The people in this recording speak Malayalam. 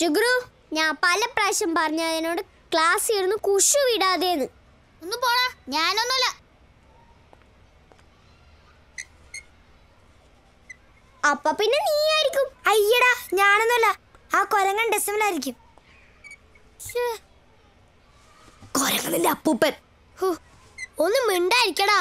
ജുഗുരു ഞാൻ പല പ്രാവശ്യം പറഞ്ഞു അതിനോട് ക്ലാസ് ഇരുന്ന് കുശു വിടാതെന്ന് ഒന്ന് പോടാ ഞാനൊന്നുമില്ല അപ്പ പിന്നെ നീ ആയിരിക്കും അയ്യടാ ഞാനൊന്നുമല്ല ആ കൊരങ്ങൻ ഡെസിമിലായിരിക്കും കൊരങ്ങനിന്റെ അപ്പൂപ്പൻ ഒന്ന് മിണ്ടായിരിക്കടാ